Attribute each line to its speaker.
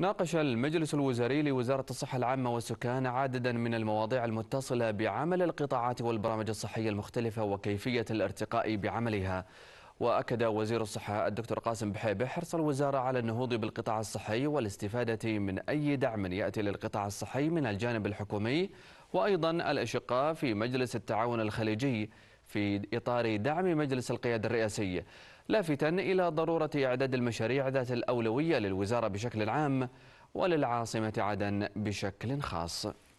Speaker 1: ناقش المجلس الوزاري لوزارة الصحة العامة والسكان عددا من المواضيع المتصلة بعمل القطاعات والبرامج الصحية المختلفة وكيفية الارتقاء بعملها وأكد وزير الصحة الدكتور قاسم بحيبة حرص الوزارة على النهوض بالقطاع الصحي والاستفادة من أي دعم يأتي للقطاع الصحي من الجانب الحكومي وأيضا الأشقاء في مجلس التعاون الخليجي في إطار دعم مجلس القيادة الرئاسي لافتا إلى ضرورة إعداد المشاريع ذات الأولوية للوزارة بشكل عام وللعاصمة عدن بشكل خاص